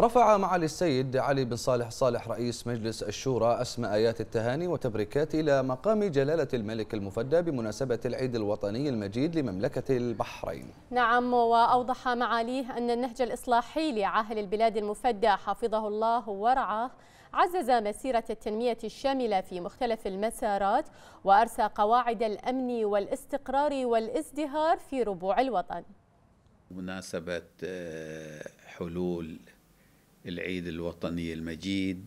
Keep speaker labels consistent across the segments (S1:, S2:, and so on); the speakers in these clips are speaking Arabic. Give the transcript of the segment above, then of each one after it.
S1: رفع معالي السيد علي بن صالح صالح رئيس مجلس الشورى أسماء آيات التهاني وتبريكات إلى مقام جلالة الملك المفدى بمناسبة العيد الوطني المجيد لمملكة البحرين نعم وأوضح معاليه أن النهج الإصلاحي لعاهل البلاد المفدى حفظه الله ورعاه عزز مسيرة التنمية الشاملة في مختلف المسارات وأرسى قواعد الأمن والاستقرار والازدهار في ربوع الوطن
S2: مناسبة آه، حلول العيد الوطني المجيد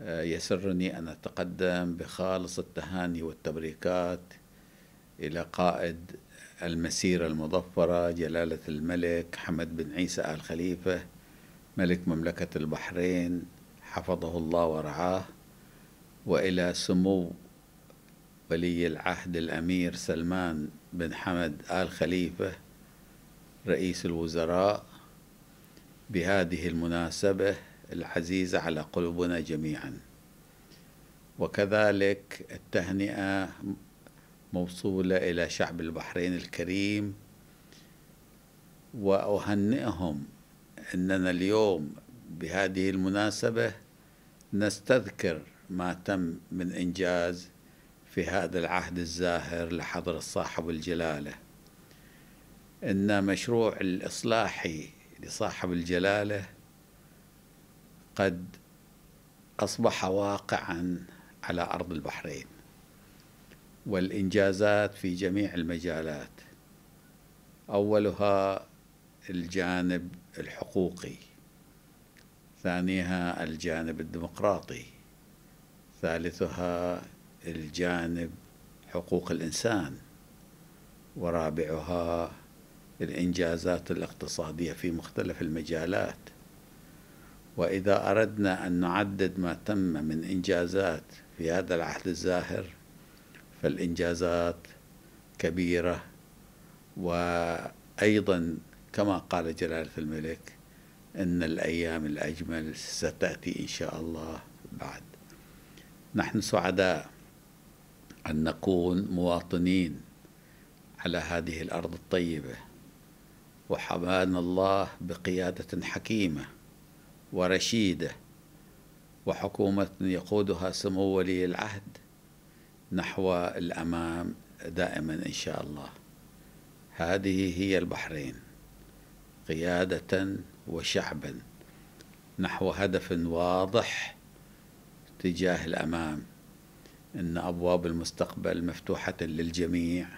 S2: آه، يسرني أن أتقدم بخالص التهاني والتبريكات إلى قائد المسيرة المظفرة جلالة الملك حمد بن عيسى آل خليفة ملك مملكة البحرين حفظه الله ورعاه وإلى سمو ولي العهد الأمير سلمان بن حمد آل خليفة رئيس الوزراء بهذه المناسبة العزيزة على قلوبنا جميعا وكذلك التهنئة موصولة إلى شعب البحرين الكريم وأهنئهم أننا اليوم بهذه المناسبة نستذكر ما تم من إنجاز في هذا العهد الزاهر لحضرة صاحب الجلالة إن مشروع الإصلاحي لصاحب الجلاله قد اصبح واقعا على ارض البحرين والانجازات في جميع المجالات اولها الجانب الحقوقي ثانيها الجانب الديمقراطي ثالثها الجانب حقوق الانسان ورابعها الإنجازات الاقتصادية في مختلف المجالات وإذا أردنا أن نعدد ما تم من إنجازات في هذا العهد الزاهر فالإنجازات كبيرة وأيضا كما قال جلالة الملك إن الأيام الأجمل ستأتي إن شاء الله بعد نحن سعداء أن نكون مواطنين على هذه الأرض الطيبة وحمانا الله بقيادة حكيمة ورشيدة وحكومة يقودها سمو ولي العهد نحو الأمام دائما إن شاء الله هذه هي البحرين قيادة وشعبا نحو هدف واضح تجاه الأمام إن أبواب المستقبل مفتوحة للجميع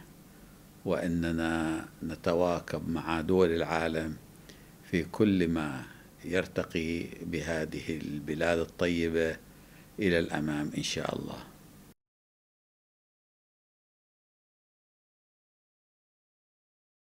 S2: واننا نتواكب مع دول العالم في كل ما يرتقي بهذه البلاد الطيبه الى الامام ان شاء الله